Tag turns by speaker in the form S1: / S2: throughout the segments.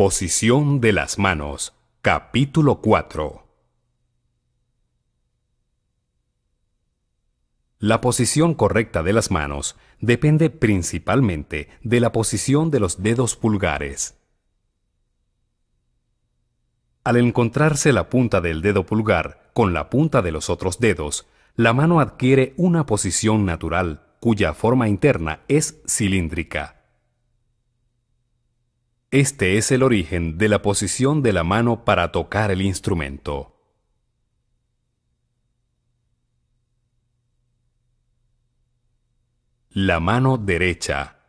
S1: Posición de las manos, capítulo 4. La posición correcta de las manos depende principalmente de la posición de los dedos pulgares. Al encontrarse la punta del dedo pulgar con la punta de los otros dedos, la mano adquiere una posición natural cuya forma interna es cilíndrica. Este es el origen de la posición de la mano para tocar el instrumento. La mano derecha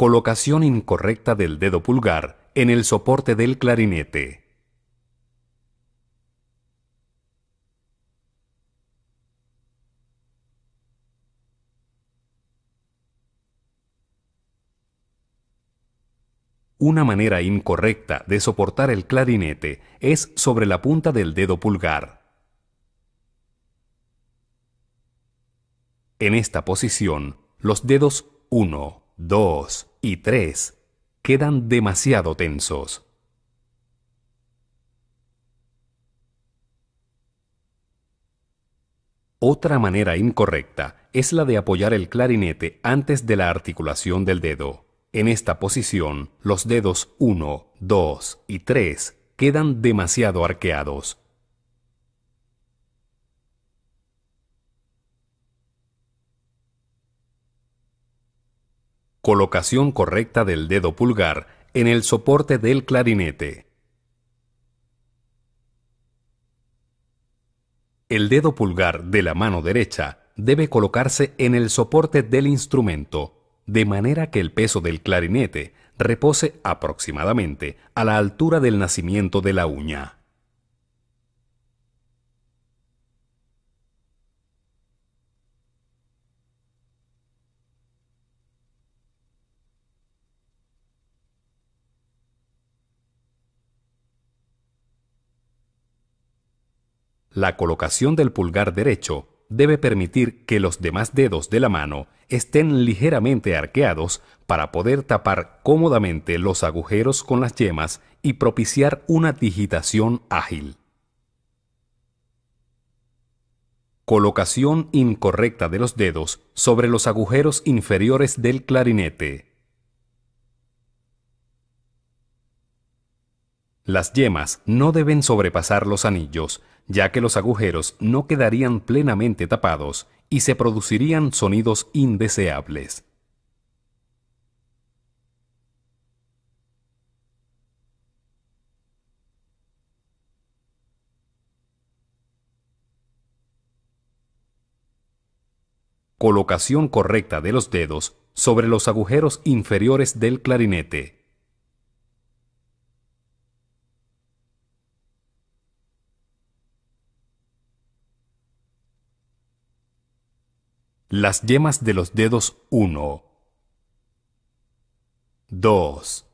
S1: colocación incorrecta del dedo pulgar en el soporte del clarinete. Una manera incorrecta de soportar el clarinete es sobre la punta del dedo pulgar. En esta posición, los dedos 1, 2, y 3 quedan demasiado tensos. Otra manera incorrecta es la de apoyar el clarinete antes de la articulación del dedo. En esta posición, los dedos 1, 2 y 3 quedan demasiado arqueados. Colocación correcta del dedo pulgar en el soporte del clarinete. El dedo pulgar de la mano derecha debe colocarse en el soporte del instrumento, de manera que el peso del clarinete repose aproximadamente a la altura del nacimiento de la uña. La colocación del pulgar derecho debe permitir que los demás dedos de la mano estén ligeramente arqueados para poder tapar cómodamente los agujeros con las yemas y propiciar una digitación ágil. Colocación incorrecta de los dedos sobre los agujeros inferiores del clarinete. Las yemas no deben sobrepasar los anillos, ya que los agujeros no quedarían plenamente tapados y se producirían sonidos indeseables. Colocación correcta de los dedos sobre los agujeros inferiores del clarinete las yemas de los dedos 1, 2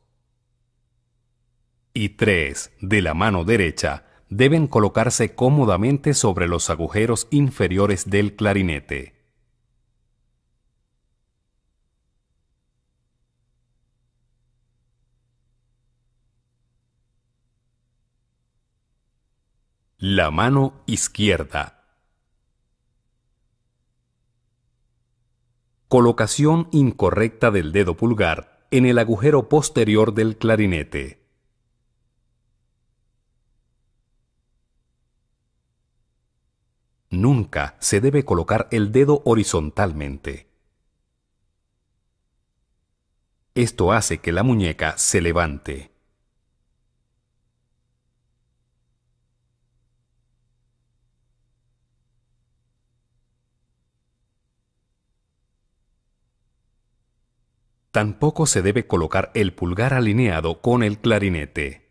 S1: y 3 de la mano derecha deben colocarse cómodamente sobre los agujeros inferiores del clarinete. La mano izquierda Colocación incorrecta del dedo pulgar en el agujero posterior del clarinete. Nunca se debe colocar el dedo horizontalmente. Esto hace que la muñeca se levante. tampoco se debe colocar el pulgar alineado con el clarinete.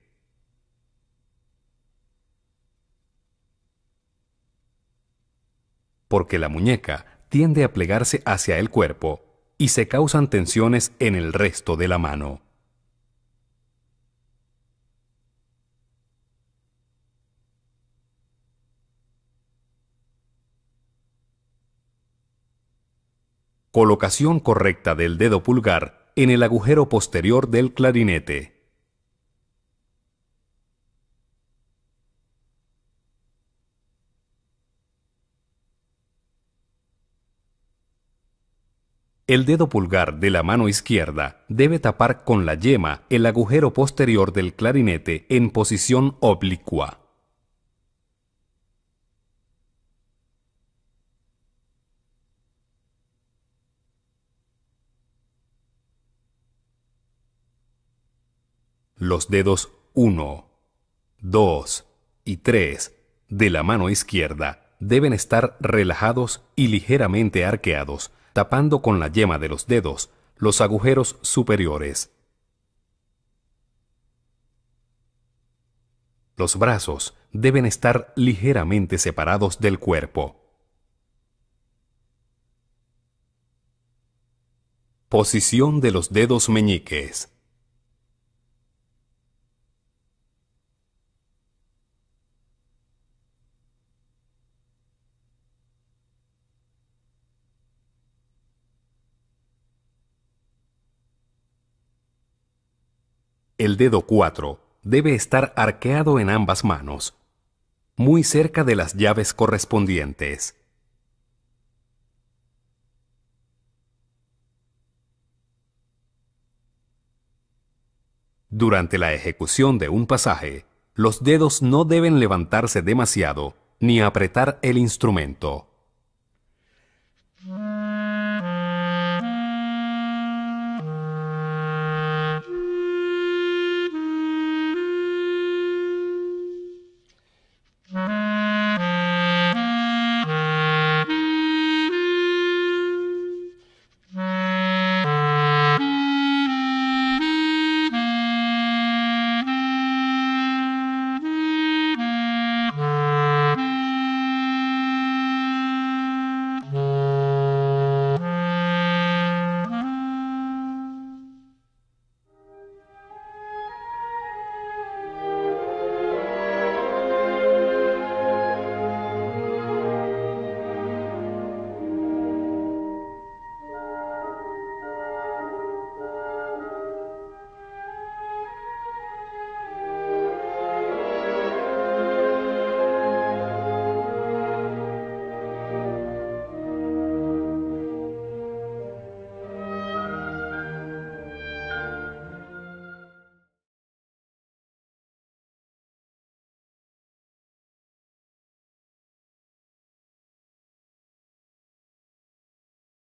S1: Porque la muñeca tiende a plegarse hacia el cuerpo y se causan tensiones en el resto de la mano. Colocación correcta del dedo pulgar en el agujero posterior del clarinete. El dedo pulgar de la mano izquierda debe tapar con la yema el agujero posterior del clarinete en posición oblicua. los dedos 1, 2 y 3 de la mano izquierda deben estar relajados y ligeramente arqueados, tapando con la yema de los dedos los agujeros superiores. Los brazos deben estar ligeramente separados del cuerpo. Posición de los dedos meñiques. El dedo 4 debe estar arqueado en ambas manos, muy cerca de las llaves correspondientes. Durante la ejecución de un pasaje, los dedos no deben levantarse demasiado ni apretar el instrumento.